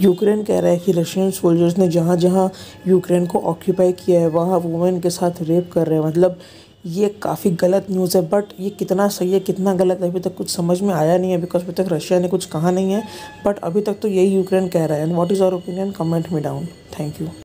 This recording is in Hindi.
यूक्रेन कह रहा है कि रशियन सोल्जर्स ने जहाँ जहाँ यूक्रेन को ऑक्यूपाई किया है वहाँ वुमेन के साथ रेप कर रहे हैं मतलब ये काफ़ी गलत न्यूज़ है बट ये कितना सही है कितना गलत है अभी तक कुछ समझ में आया नहीं है बिकॉज अभी तक रशिया ने कुछ कहा नहीं है बट अभी तक तो यही यूक्रेन कह रहा है and what is our opinion comment me down thank you